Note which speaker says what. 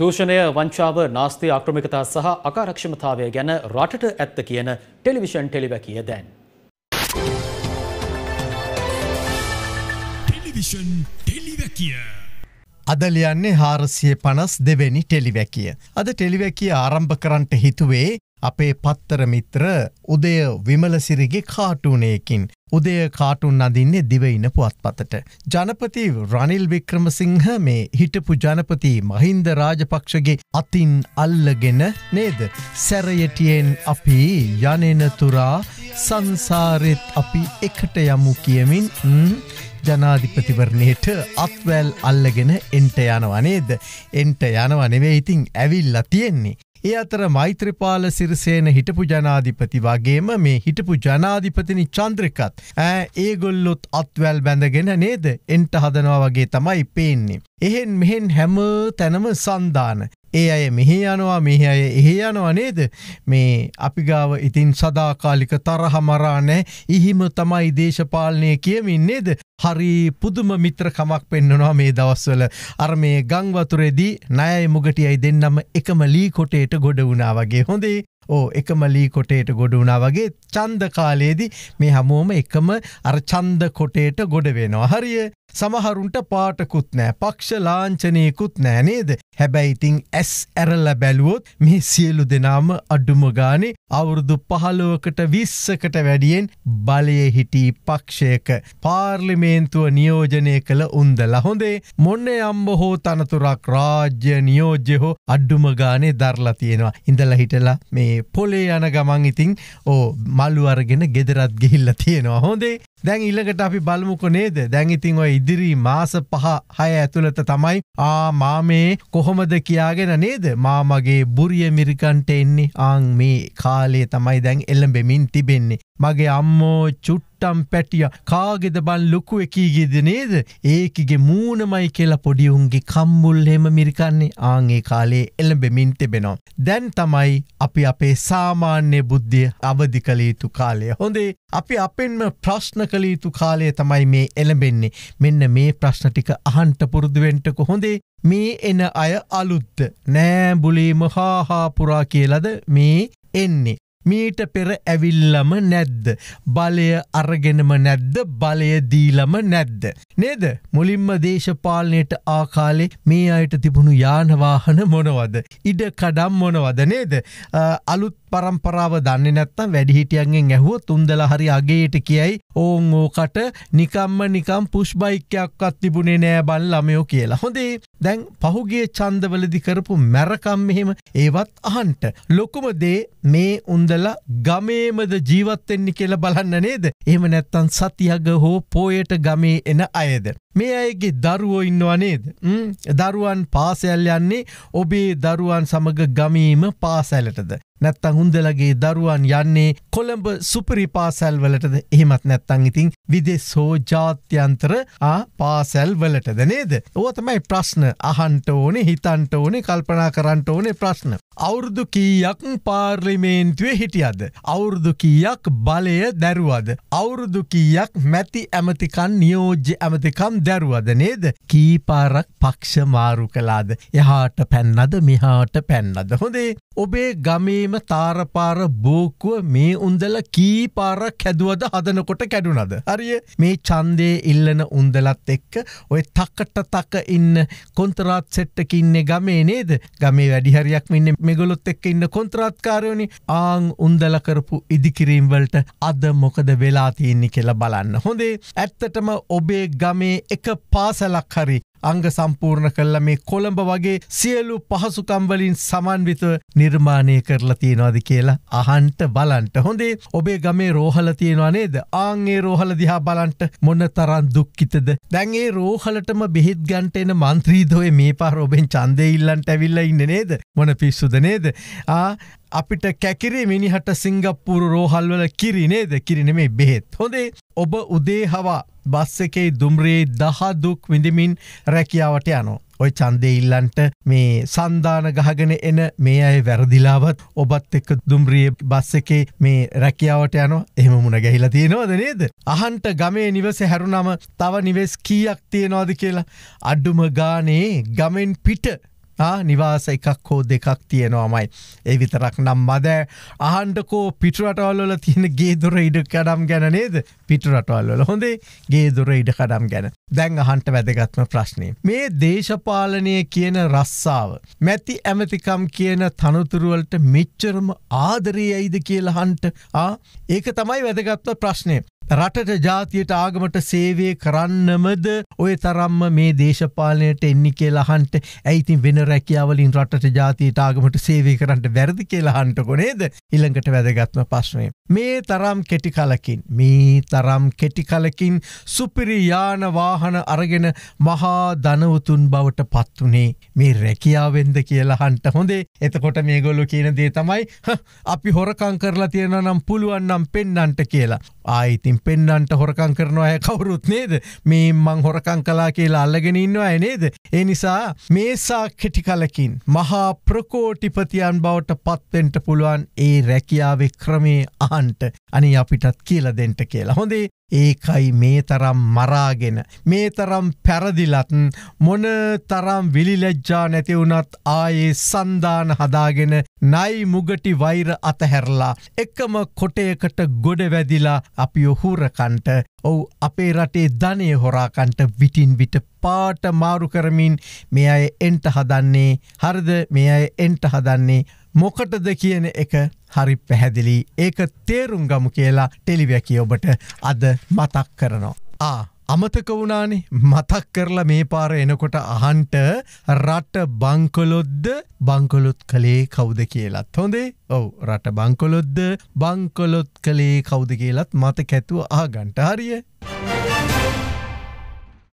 Speaker 1: දූෂණය වංචාව නාස්තිය ආක්‍රමිකතා සහ අකාරක්ෂමතාවය ගැන රටට ඇත්ත කියන ටෙලිවිෂන් ටෙලිවැකිය දැන්. ටෙලිවිෂන් ටෙලිවැකිය අදලියන්නේ හාරසිය පනස් දෙවැනි ටෙලිවැකිය. අද ටෙලිවැකිය ආරම්භ කරන්ට හිතුවේ අපේ පත්තර මිත්‍ර උදය විමලසිරිගේ කාටුනයකින් උදය කාටුන් අඳින්නේ දිවයින පුවත්පතට. ජනපති රනිල් වික්‍රමසිංහ මේ හිටපු ජනපති මහින්ද රාජපක්ෂගේ අතින් අල්ලගෙන නේද. සැරයටියෙන් අපි යනෙනතුරා සංසාරෙත් අපි එකට යමු කියමින් ජනාධිපතිවරණයට අත්වැල් අල්ලගෙන එන්ට යනවනේද. එන්ට යනවනෙවේ ඉතිං ඇවිල්ල තියෙන්නේ. ඒ අතර මෛත්‍රපාල සිරිසේන හිටපු ජනාධිපති වගේම මේ හිටපු ජනාධිපතිනි චන්ද්‍රිකත් ඇ ඒගොල්ලොත් අත්වැල් බැඳගෙන නේද එන්ට හදනවා වගේ තමයි පේන්නේ. එහෙන් මෙහෙන් හැම තැනම සන්ධාන. ඒ අය මෙහි යනවා මෙහි අය එහි යනවා නේද මේ අපිගාව ඉතින් සදාකාලික තරහ මරානෑ ඉහිම තමයි දේශපාලනය කියමින් නේද හරි පුදුම මිත්‍රකමක් පෙන්න්නනවා මේ දවස්වල අර මේ ගංවතුරෙදී නයයි මුගටියයි දෙන්නම එකම ලී කොටේට ගොඩ වුණා වගේ හොඳේ ඕ එකම ලී කොටේට ගොඩ වුණා වගේ චන්ද කාලයේදී මේ හමුවම එකම අර චන්ද කොටේට ගොඩ වෙනවා හරිය සමහරුන්ට පාටකුත් නෑ පක්ෂ ලාංචනයකුත් නෑනේද හැබැයිතිං ඇස් ඇරල බැලුවොත් මේ සියලු දෙනාම අඩුමගානේ අවුරුදු පහලුවකට විස්සකට වැඩියෙන් බලය හිටි පක්ෂයක පාර්ලිමේන්තුව නියෝජනය කළ උන්දල හොඳේ මොන්න අම්බ හෝ තනතුරක් රාජ්‍ය නියෝජ්‍ය හෝ අඩ්ඩුමගානේ දර්ලා තියෙනවා ඉඳල හිටලා මේ පොලේ යන ගමන් ඉතිං ඕ මල්ලු අරගෙන ගෙදරත් ගිහිල්ල තියෙනවා හොඳේ දැන් ඉල්ලකට අපි බලමුකු නේද දැන් ඉතින් ඔය ඉදිරි මාස පහ හය ඇතුළත තමයි ආ මාමේ කොහොමද කියාගෙන නේද මාමගේ බුරිය මිරිකන්ට එන්නේ ආං මේ කාලේ තමයි දැන් එල්ලඹෙමින් තිබෙන්නේ. මගේ අම්මෝ චුට් නැත්තම් පැටිය කාගෙද බන් ලොකු එකීගෙද නේද ඒකගේ මූනමයි කියලා පොඩිවුන්ගේ කම්මුල්හෙම මිරිකන්නේ ආගේ කාලේ එළඹෙමින් තිබෙනවා. දැන් තමයි අපි අපේ සාමාන්‍ය බුද්ධිය අවධි කළ යුතු කාලය හොඳේ අපි අපෙන්ම ප්‍රශ්න කළ යුතු කාලය තමයි මේ එළඹෙන්නේ මෙන්න මේ ප්‍රශ්න ටික අහන්ට පුරුදුවෙන්ටක හොඳේ මේ එන අය අලුත්ද නෑබුලීම හාහාපුරා කියලද මේ එන්නේ මීට පෙර ඇවිල්ලම නැද්ද. බලය අරගෙනම නැද්ද බලයදීලම නැද්ද. නේද මුලින්ම දේශපාලනයට ආකාලේ මේ අයට තිබුණු යානවාහන මොනවද. ඉඩ කඩම් මොනවද නේද. අලුත් පරම්පරාව දන්න නැත්තම් වැඩිහිටියන්ගෙන් ඇහුව තුන්දල හරි අගේට කියයි ඕන් ඕකට නිකම්ම නිකම් පුෂ්බයික්‍යයක්ක්ත් තිබුණේ නෑ බල් ළමයෝ කියලා හොඳේ දැන් පහුගේ චන්දවලදි කරපු මැරකම් මෙහෙම ඒවත් අහන්ට ලොකුමදේ මේ උන්දල ගමේමද ජීවත්වෙන්නේ කියලා බලන්න නේද එහම නැත්තන් සතියග හෝ පෝයට ගමේ එන අයද මේ අයගේ දරුවෝ ඉන්නවා නේද දරුවන් පාසැල් යන්නේ ඔබේ දරුවන් සමඟ ගමීම පාසැලටද නැත්තං උන්දලගේ දරුවන් යන්නේ කොළඹ සුපරි පාසැල් වලටද එහෙමත් නැත්තං ඉතිං විදෙස් හෝ ජාත්‍යන්තර පාසැල් වලටද නේද. ඕතමයි ප්‍රශ්න අහන්ට ඕනේ හිතන්ට ඕනේ කල්පනා කරන්ට ඕනේ ප්‍රශ්න. අවුරුදු කීයක් පාර්ලිමේන්තුවේ හිටියද. අවුරුදු කීයක් බලය දැරුවද. අවුරුදු කීයක් මැති ඇමතිකන් නියෝජ්‍ය ඇමතිකම් දැරුවද නේද. කීපාරක් පක්ෂ මාරු කලාද. එහාට පැන්නද මෙහාට පැන්නද. හොදේ ඔබේ ගමේම තාරපාර බෝකුව මේ උන්දල කීපාරක් හැදුවද හදනකොට කැඩුනද. හරිය මේ චන්දය ඉල්ලන උන්දලත් එක්ක ඔය තක්කට තක ඉන්න කොන්තරාත් සෙට්ටකින්නේ ගමේ නේද ගමේ වැඩිහරයක් මෙන්න මෙගොලොත් එක්ක ඉන්න කොන්ත්‍රාත්කාරයනි ආං උන්දල කරපු ඉදිකිරීම්වලට අද මොකද වෙලා තියෙන්නේ කියලා බලන්න. හොඳේ ඇත්තටම ඔබේ ගමේ එක පාසලක් හරි අංග සම්පූර්ණ කල්ල මේ කොළඹ වගේ සියලු පහසුකම්වලින් සමන්විත නිර්මාණය කරලා තියෙනවාද කියලා අහන්ට බලන්ට හොඳේ ඔබේ ගමේ රෝහල තියෙනවා නේද ආංගේ රෝහල දිහා බලන්ට මොන්න තරන් දුක්කිතද දැන්ඒ රෝහලටම බෙහිත් ගන්ට එන මන්ත්‍රීදෝය මේ පා රෝබෙන් චන්දඉල්ලන්ට ඇවිල්ල ඉන්න නේද මොන පිස්සුද නේද ආ අපිට කැකිරේ මිනිහට සිංගප්පුරු රෝහල්වල කිරිනේද කිරිනෙමේ බෙහෙත් හොඳේ ඔබ උදේ හවා බස් එකේ දුම්රේ දහදුක් විඳමින් රැකියාවට යනෝ. ඔය චන්දෙඉල්ලන්ට මේ සන්ධාන ගහගෙන එන මේ අය වැරදිලාවත් ඔබත් එක්ක දුම්රිය බස් එකේ මේ රැකියාවට යන එහම මුණ ගැහිලා තියෙනවද නේද. අහන්ට ගමේ නිවස හැරුනම තව නිවෙස් කීයක් තියෙනවාද කියලා අඩුම ගානේ ගමෙන් පිට නිවාස එකක් හෝ දෙකක් තියෙනවාමයි. ඒ විතරක් නම් මද අහන්ඩකෝ පිටරටවල්ල තියෙන ගේදුර ඉඩ කඩම් ගැනනේද පිටරටවල්ල හොඳේ ගේදුර ඉඩ කඩම් ගැන දැන් අහන්ට වැදගත්ම ප්‍රශ්නය. මේ දේශපාලනය කියන රස්සාාව. මැති ඇමතිකම් කියන තනතුරුවලට මෙච්චරම ආදරයයිද කියලා හන්ට ඒක තමයි වැදගත්ව ප්‍රශ්නය. රටට ජාතියට ආගමට සේවය කරන්නමද ඔය තරම්ම මේ දේශපාලනයට එන්නි කියලාහන්ට ඇයිතින් වෙන රැකියාවලින් රටට ජාතියට ආගමට සේවය කරන්නට වැරදි කියලාහන්ට ගොනේද ඉළඟට වැදගත්ම පශ්නය. මේ තරම් කෙටි කලකින් මේ තරම් කෙටිකලකින් සුපිරියාන වාහන අරගෙන මහා දනවතුන් බවට පත්වනේ මේ රැකියාවෙන්ද කියලා හන්ට හොඳේ එතකොට මේ ගොල්ලු කියන දේ තමයි අපි හොරකං කරලා තියෙන නම් පුළුවන්නම් පෙන්නන්ට කියලා ආයිතින් පෙන්න්නන්ට හොරකං කරනවා ඇය කවුරුත් නේද මේ මං හොරකං කලා කියලා අල්ලගෙන ඉන්නවා ඇනේද. ඒ නිසා මේසා කෙටි කලකින් මහා ප්‍රකෝටිපතියන් බවට පත්වෙන්ට පුළුවන් ඒ රැකියාවේ ක්‍රමේ අහන්ට අනි අපිටත් කියල දෙන්ට කියලා හොඳේ ඒකයි මේ තරම් මරාගෙන මේ තරම් පැරදිලත් මොන තරම් විලිලැජ්ජා නැති වුණත් ආයේ සන්දාන හදාගෙන නයි මුගටි වෛර අතහැරලා එකම කොටයකට ගොඩ වැදිලා අපි හුරකන්ට ඔව් අපේ රටේ ධනය හොරාකන්ට විටින් විට පාට මාරු කරමින් මේ අය එන්ට හදන්නේ හරිද මේ අය එන්ට හදන්නේ මොකටද කියන එක හරි පැහැදිලි ඒක තේරුම් ගමු කියලා ටෙලිවැකි ඔබට අද මතක් කරනවා. ආ අමතක වුණානේ මතක් කරලා මේ පාර එනකොට අහන්ට රට බංකොලොද්ද බංකොලොත් කළේ කවුද කියලත් හොඳේ ඔව රට බංකොලොද්ද බංකොලොත් කළේ කවුද කියලත් මත කැතුව ආගන්ට හරිය.